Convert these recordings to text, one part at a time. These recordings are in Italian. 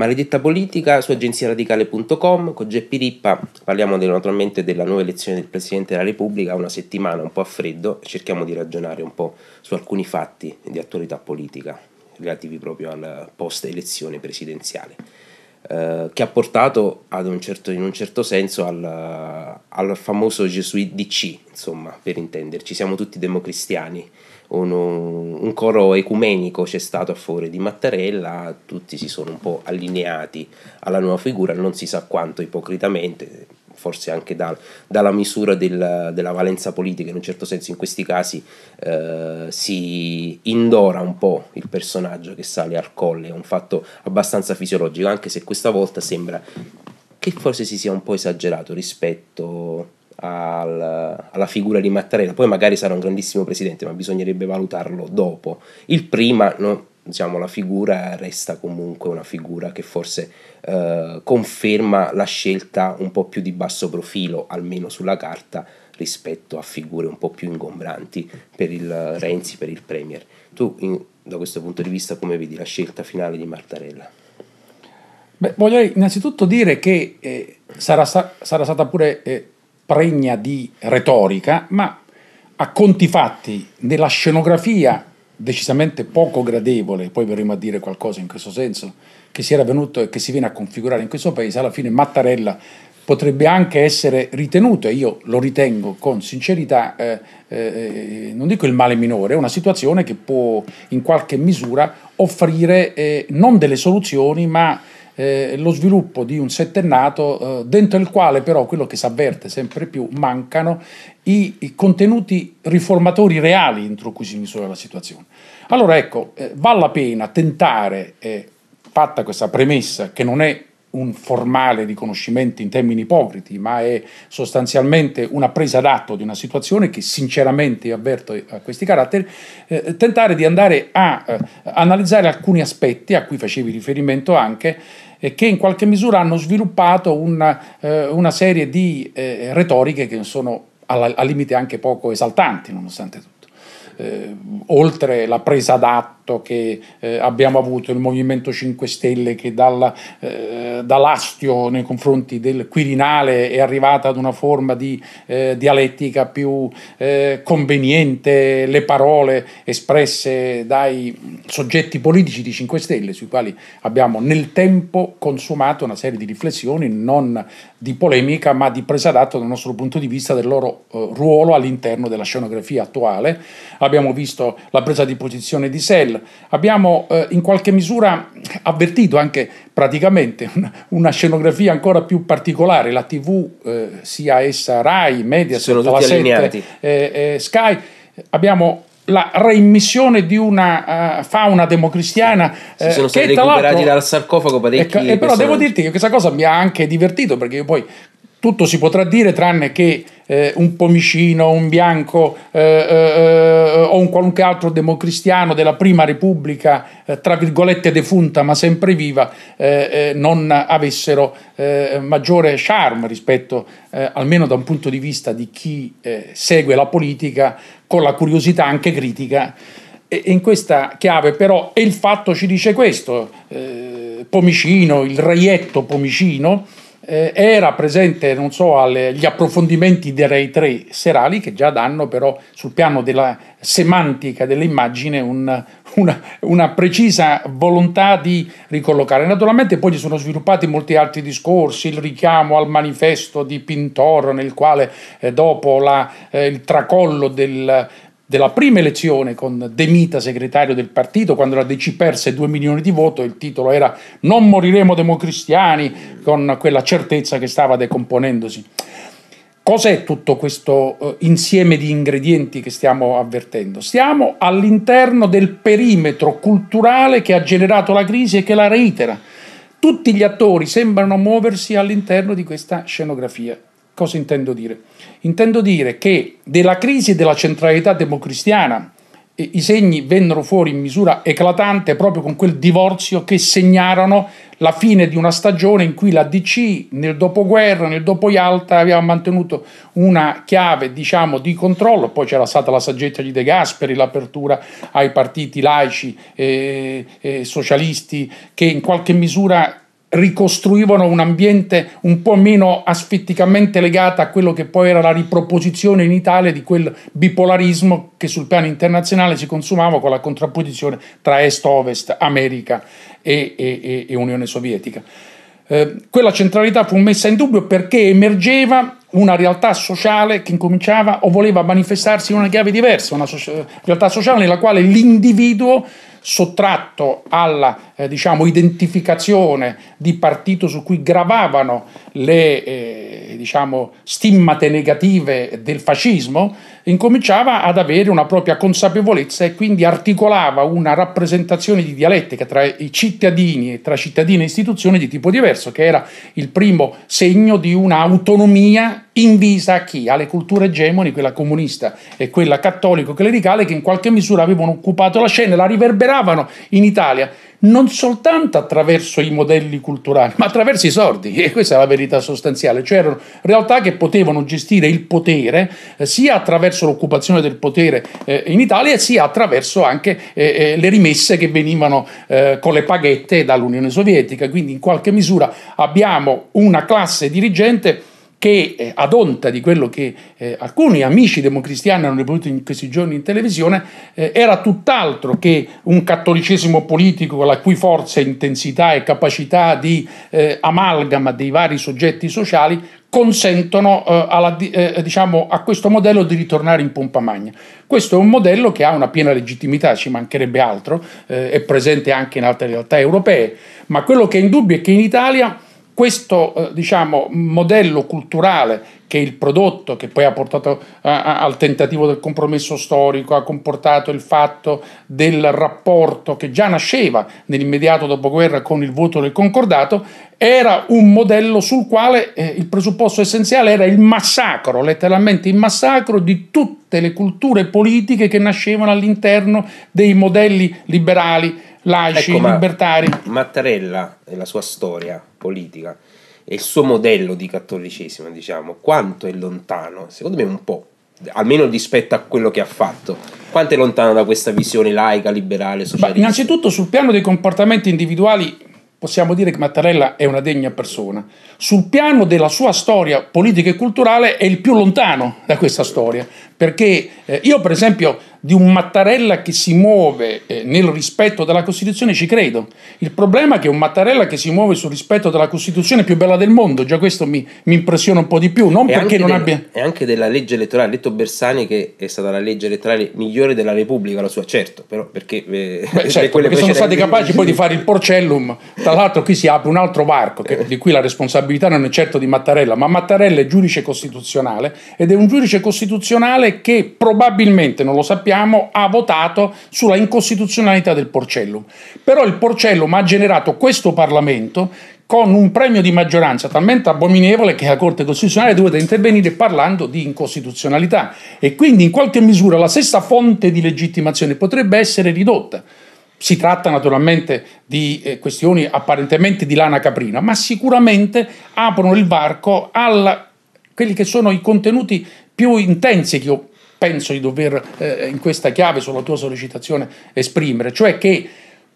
Maledetta politica su agenziaradicale.com con Geppi Rippa parliamo naturalmente della nuova elezione del Presidente della Repubblica, una settimana un po' a freddo, cerchiamo di ragionare un po' su alcuni fatti di attualità politica relativi proprio alla post elezione presidenziale, eh, che ha portato un certo, in un certo senso al, al famoso Gesuit DC, insomma, per intenderci, siamo tutti democristiani uno, un coro ecumenico c'è stato a favore di Mattarella, tutti si sono un po' allineati alla nuova figura, non si sa quanto ipocritamente, forse anche da, dalla misura del, della valenza politica in un certo senso in questi casi eh, si indora un po' il personaggio che sale al colle, è un fatto abbastanza fisiologico, anche se questa volta sembra che forse si sia un po' esagerato rispetto al, alla figura di Mattarella. Poi magari sarà un grandissimo presidente, ma bisognerebbe valutarlo dopo. Il prima, no, diciamo, la figura resta comunque una figura che forse eh, conferma la scelta un po' più di basso profilo, almeno sulla carta, rispetto a figure un po' più ingombranti per il Renzi, per il Premier. Tu, in, da questo punto di vista, come vedi la scelta finale di Mattarella? Beh, voglio innanzitutto dire che eh, sarà, sarà, stata pure eh, pregna di retorica, ma a conti fatti, nella scenografia decisamente poco gradevole, poi verremo a dire qualcosa in questo senso, che si era venuto e che si viene a configurare in questo paese, alla fine Mattarella potrebbe anche essere ritenuto, e io lo ritengo con sincerità, eh, eh, non dico il male minore, è una situazione che può in qualche misura offrire eh, non delle soluzioni, ma eh, lo sviluppo di un settennato eh, dentro il quale però quello che si avverte sempre più mancano i, i, contenuti riformatori reali entro cui si misura la situazione. Allora ecco, eh, vale la pena tentare, eh, fatta questa premessa che non è un formale riconoscimento in termini ipocriti, ma è sostanzialmente una presa d'atto di una situazione che sinceramente avverto a questi caratteri, eh, tentare di andare a eh, analizzare alcuni aspetti a cui facevi riferimento anche, eh, che in qualche misura hanno sviluppato una, eh, una serie di eh, retoriche che sono al limite anche poco esaltanti, nonostante tutto. oltre la presa d'atto fatto certo che eh, abbiamo avuto il Movimento 5 Stelle che dalla, eh, dall'astio nei confronti del Quirinale è arrivata ad una forma di eh, dialettica più eh, conveniente, le parole espresse dai soggetti politici di 5 Stelle, sui quali abbiamo nel tempo consumato una serie di riflessioni, non di polemica, ma di presa d'atto dal nostro punto di vista del loro eh, ruolo all'interno della scenografia attuale. Abbiamo visto la presa di posizione di Sell, abbiamo eh, in qualche misura avvertito anche praticamente una, scenografia ancora più particolare, la TV, eh, sia essa Rai, Media, sono Sette, eh, eh, Sky, abbiamo la reimmissione di una uh, fauna democristiana sì, eh, sono stati che, recuperati dal sarcofago parecchi e, ecco, e però devo dirti che questa cosa mi ha anche divertito perché poi tutto si potrà dire tranne che eh, un pomicino, un bianco eh, eh, eh, o un qualunque altro democristiano della prima repubblica, eh, tra virgolette defunta ma sempre viva, non avessero maggiore charme rispetto, almeno da un punto di vista di chi segue la politica, con la curiosità anche critica. in questa chiave però, e il fatto ci dice questo, Pomicino, il reietto Pomicino, eh, era presente, non so, agli approfondimenti dei Rai 3 serali che già danno però sul piano della semantica dell'immagine un, una, una, precisa volontà di ricollocare. Naturalmente poi si sono sviluppati molti altri discorsi, il richiamo al manifesto di Pintor nel quale eh, dopo la, eh, il tracollo del della prima elezione con De Mita segretario del partito, quando la DC perse 2 milioni di voto, il titolo era Non moriremo democristiani, con quella certezza che stava decomponendosi. Cos'è tutto questo uh, insieme di ingredienti che stiamo avvertendo? Stiamo all'interno del perimetro culturale che ha generato la crisi e che la reitera. Tutti gli attori sembrano muoversi all'interno di questa scenografia Cosa intendo dire? Intendo dire che della crisi della centralità democristiana i segni vennero fuori in misura eclatante proprio con quel divorzio che segnarono la fine di una stagione in cui la DC nel dopoguerra, nel dopo Yalta, aveva mantenuto una chiave diciamo, di controllo, poi c'era stata la saggezza di De Gasperi, l'apertura ai partiti laici e, e socialisti che in qualche misura ricostruivano un ambiente un po' meno asfitticamente legato a quello che poi era la riproposizione in Italia di quel bipolarismo che sul piano internazionale si consumava con la contrapposizione tra Est-Ovest, America e, e, e Unione Sovietica. Eh, quella centralità fu messa in dubbio perché emergeva una realtà sociale che incominciava o voleva manifestarsi in una chiave diversa, una so- realtà sociale nella quale l'individuo sottratto alla eh, diciamo, identificazione di partito su cui gravavano le eh, diciamo, stimmate negative del fascismo, incominciava ad avere una propria consapevolezza e quindi articolava una rappresentazione di dialettica tra i cittadini e tra cittadini e istituzioni di tipo diverso, che era il primo segno di un'autonomia invisa a chi? Alle culture egemoni, quella comunista e quella cattolico-clericale, che in qualche misura avevano occupato la scena e la riverberavano in Italia non soltanto attraverso i modelli culturali, ma attraverso i sordi, e questa è la verità sostanziale, cioè erano realtà che potevano gestire il potere eh, sia attraverso l'occupazione del potere eh, in Italia, sia attraverso anche eh, eh le rimesse che venivano eh, con le paghette dall'Unione Sovietica, quindi in qualche misura abbiamo una classe dirigente che eh, ad onta di quello che eh, alcuni amici democristiani hanno ripetuto in questi giorni in televisione, eh, era tutt'altro che un cattolicesimo politico la cui forza, intensità e capacità di eh, amalgama dei vari soggetti sociali consentono eh, alla, eh, diciamo, a questo modello di ritornare in pompa magna. Questo è un modello che ha una piena legittimità, ci mancherebbe altro, è presente anche in altre realtà europee, ma quello che è in dubbio è che in Italia questo eh, diciamo, modello culturale che è il prodotto che poi ha portato eh, a, al tentativo del compromesso storico, ha comportato il fatto del rapporto che già nasceva nell'immediato dopoguerra con il voto del concordato, era un modello sul quale eh, il presupposto essenziale era il massacro, letteralmente il massacro di tutte le culture politiche che nascevano all'interno dei modelli liberali, laici, ecco, libertari. Ma Mattarella e la sua storia politica e il suo modello di cattolicesimo, diciamo, quanto è lontano? Secondo me un po', almeno rispetto a quello che ha fatto. Quanto è lontano da questa visione laica, liberale, socialista? innanzitutto sul piano dei comportamenti individuali possiamo dire che Mattarella è una degna persona. Sul piano della sua storia politica e culturale è il più lontano da questa storia, perché eh, io per esempio di un Mattarella che si muove eh, nel rispetto della Costituzione ci credo. Il problema è che un Mattarella che si muove sul rispetto della Costituzione più bella del mondo, già questo mi, mi impressiona un po' di più, non e perché non del, abbia... E anche della legge elettorale, ha detto Bersani che è stata la legge elettorale migliore della Repubblica, la sua certo, però perché... Eh, Beh, certo, perché sono stati capaci poi di fare il porcellum, tra l'altro qui si apre un altro varco, che, eh. di cui la responsabilità non è certo di Mattarella, ma Mattarella è giudice costituzionale ed è un giudice costituzionale che probabilmente, non lo sappiamo, sappiamo, ha votato sulla incostituzionalità del Porcellum. Però il Porcellum ha generato questo Parlamento con un premio di maggioranza talmente abominevole che la Corte Costituzionale è dovuta intervenire parlando di incostituzionalità e quindi in qualche misura la stessa fonte di legittimazione potrebbe essere ridotta. Si tratta naturalmente di eh, questioni apparentemente di lana caprina, ma sicuramente aprono il varco a quelli che sono i contenuti più intensi che ho penso di dover eh, in questa chiave sulla tua sollecitazione esprimere, cioè che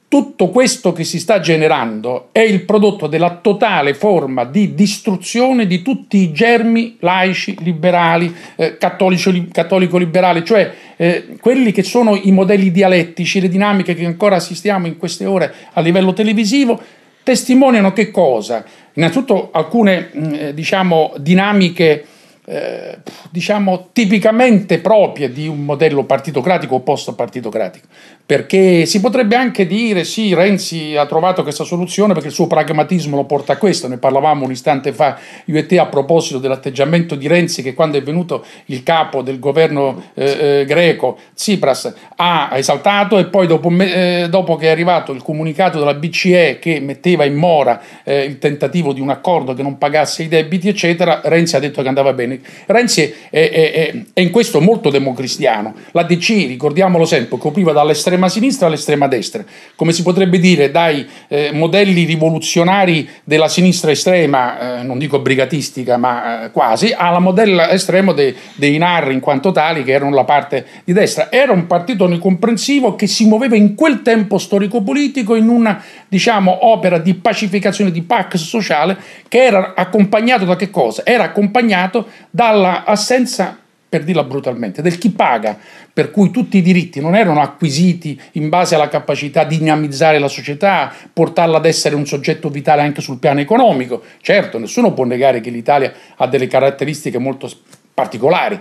tutto questo che si sta generando è il prodotto della totale forma di distruzione di tutti i germi laici, liberali, eh, cattolico-liberali, cioè eh, quelli che sono i modelli dialettici, le dinamiche che ancora assistiamo in queste ore a livello televisivo, testimoniano che cosa? Innanzitutto alcune mh, mm, eh, diciamo, dinamiche eh, diciamo tipicamente proprie di un modello partitocratico o post-partitocratico, perché si potrebbe anche dire sì, Renzi ha trovato questa soluzione perché il suo pragmatismo lo porta a questo, ne parlavamo un istante fa io e te a proposito dell'atteggiamento di Renzi che quando è venuto il capo del governo eh, eh, greco, Tsipras, ha esaltato e poi dopo, eh, dopo, che è arrivato il comunicato della BCE che metteva in mora eh, il tentativo di un accordo che non pagasse i debiti, eccetera, Renzi ha detto che andava bene. Renzi è, è, è, è in questo molto democristiano. La DC, ricordiamolo sempre, copriva dall'estrema sinistra all'estrema destra, come si potrebbe dire dai eh, modelli rivoluzionari della sinistra estrema, eh, non dico brigatistica, ma eh, quasi, alla modella estrema dei, dei NAR in quanto tali, che erano la parte di destra. Era un partito onicomprensivo che si muoveva in quel tempo storico-politico in una diciamo, opera di pacificazione, di pax sociale, che era accompagnato da che cosa? Era accompagnato dalla assenza per dirla brutalmente, del chi paga, per cui tutti i diritti non erano acquisiti in base alla capacità di dinamizzare la società, portarla ad essere un soggetto vitale anche sul piano economico. Certo, nessuno può negare che l'Italia ha delle caratteristiche molto particolari.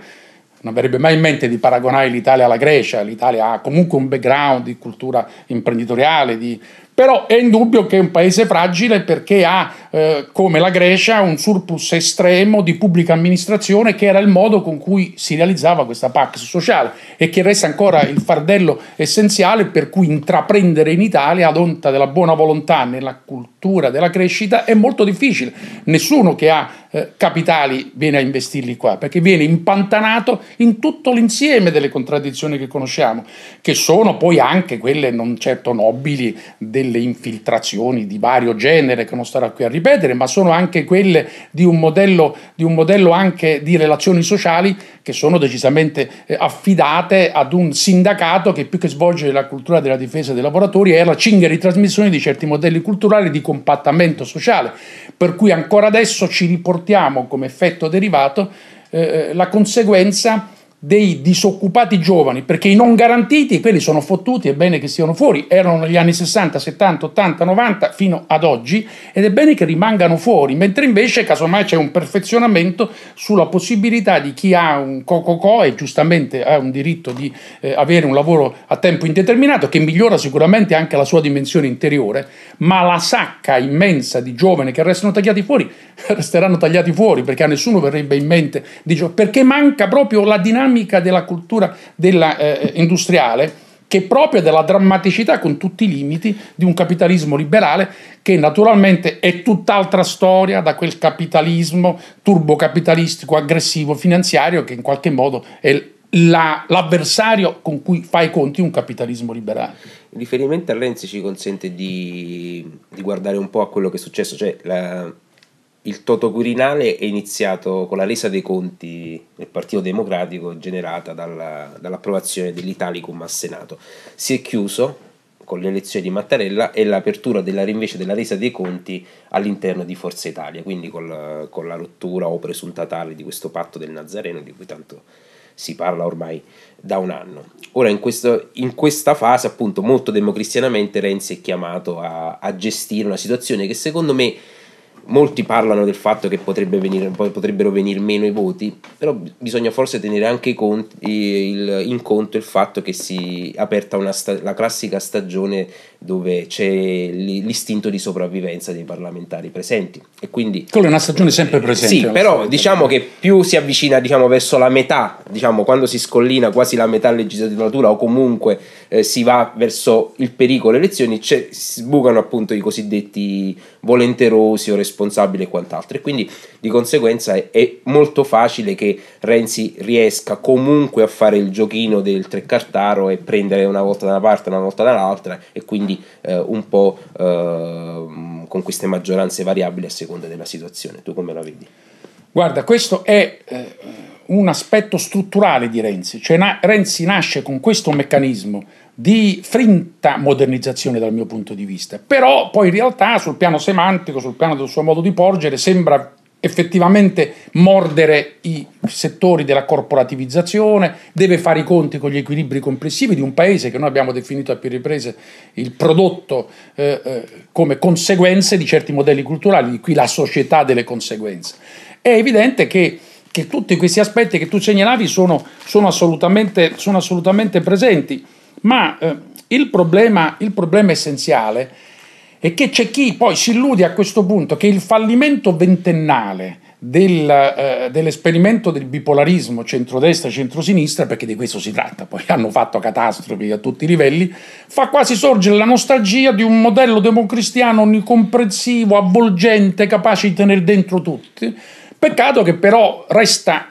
Non verrebbe mai in mente di paragonare l'Italia alla Grecia, l'Italia ha comunque un background di cultura imprenditoriale, di però è indubbio che è un paese fragile perché ha, eh, come la Grecia, un surplus estremo di pubblica amministrazione che era il modo con cui si realizzava questa pax sociale e che resta ancora il fardello essenziale per cui intraprendere in Italia ad onta della buona volontà nella cultura della crescita è molto difficile. Nessuno che ha eh, capitali viene a investirli qua perché viene impantanato in tutto l'insieme delle contraddizioni che conosciamo, che sono poi anche quelle non certo nobili del delle infiltrazioni di vario genere che non starò qui a ripetere, ma sono anche quelle di un modello, di un modello anche di relazioni sociali che sono decisamente eh, affidate ad un sindacato che più che svolgere la cultura della difesa dei lavoratori è la cinghia di trasmissione di certi modelli culturali di compattamento sociale, per cui ancora adesso ci riportiamo come effetto derivato eh, eh la conseguenza dei disoccupati giovani, perché i non garantiti, quelli sono fottuti, è bene che siano fuori, erano negli anni 60, 70, 80, 90 fino ad oggi ed è bene che rimangano fuori, mentre invece casomai c'è un perfezionamento sulla possibilità di chi ha un co-co-co e giustamente ha un diritto di eh, avere un lavoro a tempo indeterminato che migliora sicuramente anche la sua dimensione interiore, ma la sacca immensa di giovani che restano tagliati fuori, resteranno tagliati fuori perché a nessuno verrebbe in mente, perché manca proprio la dinamica dinamica della cultura della, eh, eh, industriale che è propria della drammaticità con tutti i limiti di un capitalismo liberale che naturalmente è tutt'altra storia da quel capitalismo turbocapitalistico, aggressivo, finanziario che in qualche modo è la, l'avversario con cui fa i conti un capitalismo liberale. Il riferimento a Renzi ci consente di, di guardare un po' a quello che è successo, cioè la, il Toto totocurinale è iniziato con la resa dei conti del Partito Democratico generata dalla, dall'approvazione dell'Italicum al Senato. Si è chiuso con le elezioni di Mattarella e l'apertura della, invece della resa dei conti all'interno di Forza Italia, quindi col, con la rottura o presunta tale di questo patto del Nazareno di cui tanto si parla ormai da un anno. Ora in, questo, in questa fase appunto molto democristianamente Renzi è chiamato a, a gestire una situazione che secondo me molti parlano del fatto che potrebbe venire, potrebbero venire meno i voti, però bisogna forse tenere anche conti, il, in conto il fatto che si è aperta sta, la classica stagione dove c'è l'istinto di sopravvivenza dei parlamentari presenti. E quindi, Quella è una stagione sempre presente. Sì, però diciamo che più si avvicina diciamo, verso la metà, diciamo, quando si scollina quasi la metà legislatura o comunque eh, si va verso il pericolo elezioni, si sbucano appunto i cosiddetti volenterosi o responsabili responsabile e quant'altro. E quindi di conseguenza è, è molto facile che Renzi riesca comunque a fare il giochino del tre e prendere una volta da una parte, una volta dall'altra e quindi eh, un po' eh, con queste maggioranze variabili a seconda della situazione. Tu come la vedi? Guarda, questo è eh, un aspetto strutturale di Renzi, cioè na- Renzi nasce con questo meccanismo di frinta modernizzazione dal mio punto di vista, però poi in realtà sul piano semantico, sul piano del suo modo di porgere, sembra effettivamente mordere i settori della corporativizzazione, deve fare i conti con gli equilibri complessivi di un paese che noi abbiamo definito a più riprese il prodotto eh, eh, come conseguenze di certi modelli culturali, di qui la società delle conseguenze. È evidente che, che tutti questi aspetti che tu segnalavi sono, sono, assolutamente, sono assolutamente presenti. Ma eh, il, problema, il problema essenziale è che c'è chi poi si illude a questo punto che il fallimento ventennale del, eh, dell'esperimento del bipolarismo centrodestra-centrosinistra, perché di questo si tratta, poi hanno fatto catastrofi a tutti i livelli, fa quasi sorgere la nostalgia di un modello democristiano onnicomprensivo, avvolgente, capace di tenere dentro tutti. Peccato che però resta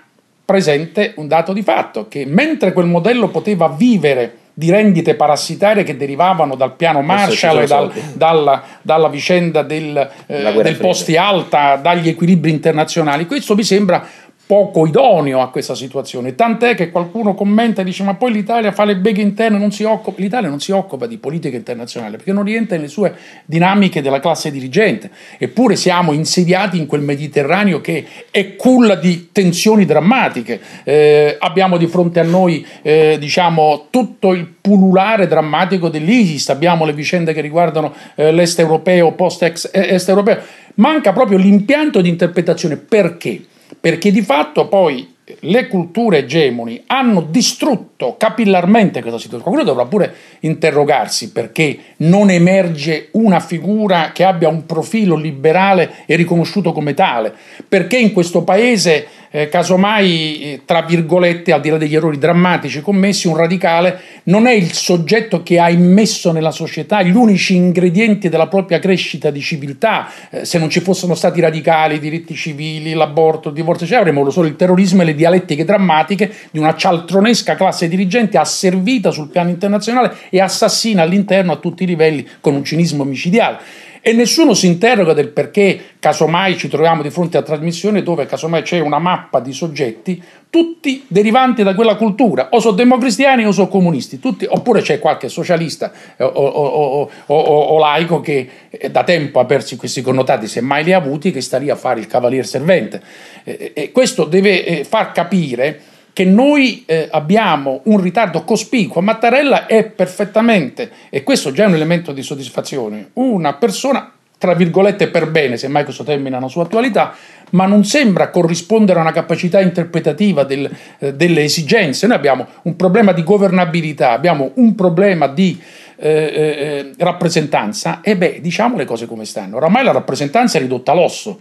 presente un dato di fatto, che mentre quel modello poteva vivere di rendite parassitarie che derivavano dal piano Marshall e dal, dalla, dalla, vicenda del, eh, del posti alta, dagli equilibri internazionali. Questo mi sembra poco idoneo a questa situazione, tant'è che qualcuno commenta e dice ma poi l'Italia fa le beghe interne, non si occupa, l'Italia non si occupa di politica internazionale perché non rientra nelle sue dinamiche della classe dirigente, eppure siamo insediati in quel Mediterraneo che è culla di tensioni drammatiche, eh, abbiamo di fronte a noi eh, diciamo, tutto il pululare drammatico dell'ISIS, abbiamo le vicende che riguardano eh, l'est europeo, post-est eh, europeo, manca proprio l'impianto di interpretazione perché? perché di fatto poi le culture egemoni hanno distrutto capillarmente questa situazione. Qualcuno dovrà pure interrogarsi perché non emerge una figura che abbia un profilo liberale e riconosciuto come tale, perché in questo paese, eh, casomai, eh, tra virgolette, al di là degli errori drammatici commessi, un radicale non è il soggetto che ha immesso nella società gli unici ingredienti della propria crescita di civiltà. Eh, se non ci fossero stati radicali, i diritti civili, l'aborto, il divorzio, cioè avremmo solo il terrorismo e le situazioni dialettiche drammatiche di una cialtronesca classe dirigente asservita sul piano internazionale e assassina all'interno a tutti i livelli con un cinismo micidiale e nessuno si interroga del perché casomai ci troviamo di fronte a trasmissioni dove casomai c'è una mappa di soggetti, tutti derivanti da quella cultura, o sono democristiani o sono comunisti, tutti, oppure c'è qualche socialista eh, o, o, o, o, laico che eh, da tempo ha perso questi connotati, se mai li ha avuti, che sta lì a fare il cavalier servente. E questo deve eh, far capire che noi eh, abbiamo un ritardo cospicuo Mattarella è perfettamente, e questo già è un elemento di soddisfazione, una persona tra virgolette per bene, semmai questo termine ha una sua attualità, ma non sembra corrispondere a una capacità interpretativa del, eh, delle esigenze. Noi abbiamo un problema di governabilità, abbiamo un problema di eh, eh, eh rappresentanza e beh, diciamo le cose come stanno. Oramai la rappresentanza è ridotta all'osso,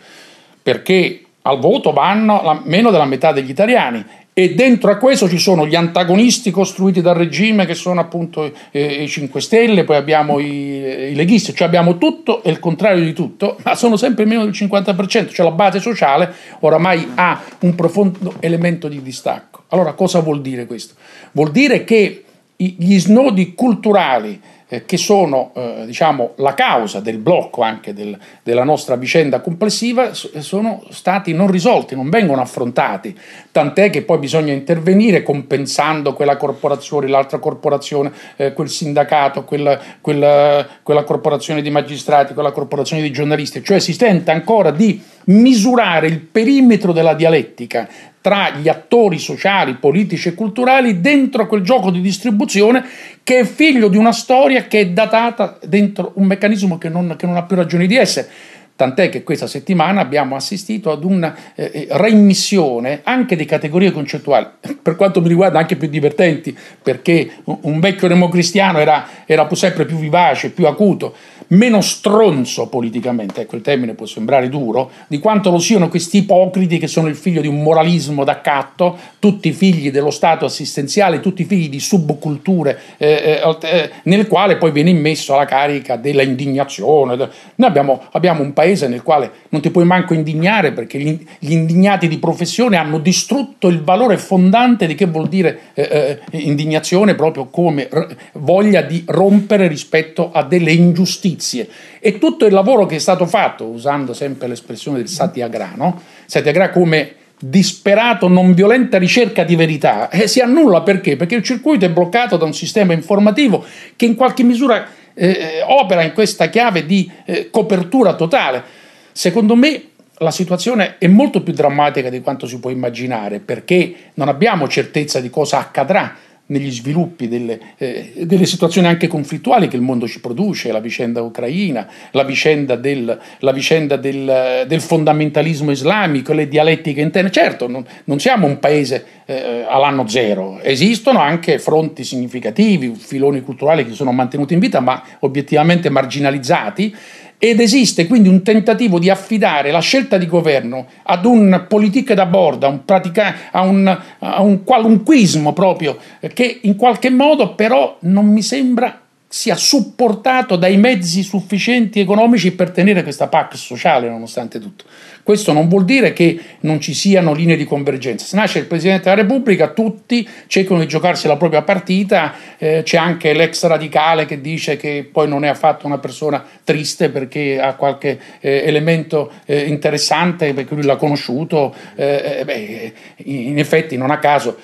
perché al voto vanno la, meno della metà degli italiani e dentro a questo ci sono gli antagonisti costruiti dal regime che sono appunto eh, i 5 Stelle, poi abbiamo i, i, leghisti, cioè abbiamo tutto e il contrario di tutto, ma sono sempre meno del 50%, cioè la base sociale oramai ha un profondo elemento di distacco. Allora cosa vuol dire questo? Vuol dire che gli snodi culturali eh, che sono eh, diciamo, la causa del blocco anche del, della nostra vicenda complessiva, sono stati non risolti, non vengono affrontati, tant'è che poi bisogna intervenire compensando quella corporazione, l'altra corporazione, eh, quel sindacato, quel, quel, quella corporazione di magistrati, quella corporazione di giornalisti, cioè si tenta ancora di misurare il perimetro della dialettica tra gli attori sociali, politici e culturali dentro quel gioco di distribuzione che è figlio di una storia che è datata dentro un meccanismo che non, che non ha più ragione di essere. Tant'è che questa settimana abbiamo assistito ad una eh, eh reimmissione anche di categorie concettuali, per quanto mi riguarda anche più divertenti, perché un vecchio democristiano era, era sempre più vivace, più acuto, meno stronzo politicamente, ecco il termine può sembrare duro, di quanto lo siano questi ipocriti che sono il figlio di un moralismo d'accatto, tutti figli dello Stato assistenziale, tutti figli di subculture, eh, eh, eh, nel quale poi viene immesso alla carica della indignazione. Noi abbiamo, abbiamo, un paese nel quale non ti puoi manco indignare perché gli, gli indignati di professione hanno distrutto il valore fondante di che vuol dire eh, eh indignazione proprio come voglia di rompere rispetto a delle ingiustizie notizie e tutto il lavoro che è stato fatto, usando sempre l'espressione del Satyagraha, no? Satyagraha come disperato, non violenta ricerca di verità, eh, si annulla perché? Perché il circuito è bloccato da un sistema informativo che in qualche misura eh, eh opera in questa chiave di eh, copertura totale. Secondo me la situazione è molto più drammatica di quanto si può immaginare perché non abbiamo certezza di cosa accadrà negli sviluppi delle, eh, delle, situazioni anche conflittuali che il mondo ci produce, la vicenda ucraina, la vicenda del, la vicenda del, del fondamentalismo islamico, le dialettiche interne. Certo, non, non siamo un paese eh, all'anno zero, esistono anche fronti significativi, filoni culturali che sono mantenuti in vita, ma obiettivamente marginalizzati ed esiste quindi un tentativo di affidare la scelta di governo ad un politica da bordo, a un, pratica, a un, a un qualunquismo proprio, che in qualche modo però non mi sembra sia supportato dai mezzi sufficienti economici per tenere questa PAC sociale nonostante tutto. Questo non vuol dire che non ci siano linee di convergenza. Se nasce il Presidente della Repubblica, tutti cercano di giocarsi la propria partita, eh, c'è anche l'ex radicale che dice che poi non è affatto una persona triste perché ha qualche eh, elemento eh, interessante, perché lui l'ha conosciuto. Eh, eh, beh, eh, in effetti, non a caso,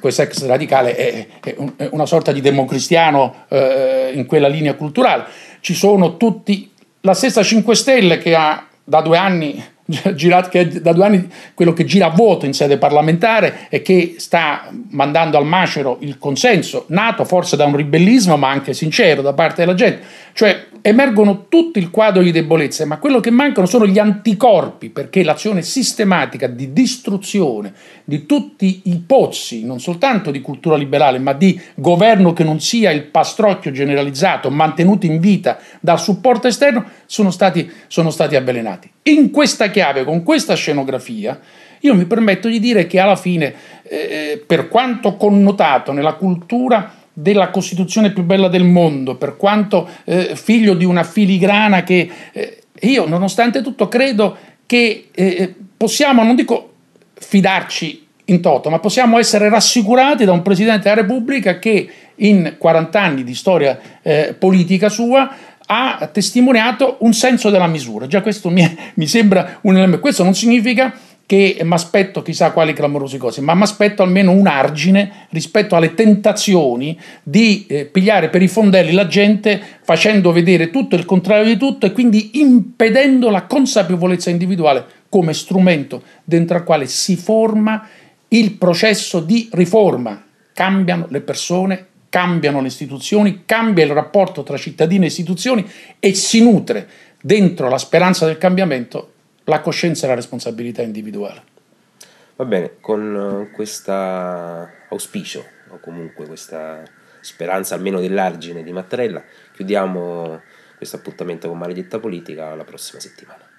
questo ex radicale è, è, un, è, una sorta di democristiano in quella linea culturale. Ci sono tutti, la stessa 5 Stelle che ha da due anni girato, che da due anni quello che gira a vuoto in sede parlamentare e che sta mandando al macero il consenso, nato forse da un ribellismo ma anche sincero da parte della gente. Cioè emergono tutto il quadro di debolezze, ma quello che mancano sono gli anticorpi, perché l'azione sistematica di distruzione di tutti i pozzi, non soltanto di cultura liberale, ma di governo che non sia il pastrocchio generalizzato, mantenuto in vita dal supporto esterno, sono stati, sono stati avvelenati. In questa chiave chiave con questa scenografia, io mi permetto di dire che alla fine, eh, per quanto connotato nella cultura della Costituzione più bella del mondo, per quanto eh, figlio di una filigrana che eh, io nonostante tutto credo che eh, possiamo, non dico fidarci in toto, ma possiamo essere rassicurati da un Presidente della Repubblica che in 40 anni di storia eh, politica sua ha testimoniato un senso della misura. Già questo mi, è, mi sembra un elemento. Questo non significa che mi aspetto chissà quali clamorose cose, ma mi aspetto almeno un argine rispetto alle tentazioni di eh, pigliare per i fondelli la gente facendo vedere tutto il contrario di tutto e quindi impedendo la consapevolezza individuale come strumento dentro al quale si forma il processo di riforma. Cambiano le persone cambiano le istituzioni, cambia il rapporto tra cittadini e istituzioni e si nutre dentro la speranza del cambiamento la coscienza e la responsabilità individuale. Va bene, con eh, questo auspicio o comunque questa speranza almeno dell'argine di Mattarella, chiudiamo questo appuntamento con Maledetta Politica alla prossima settimana.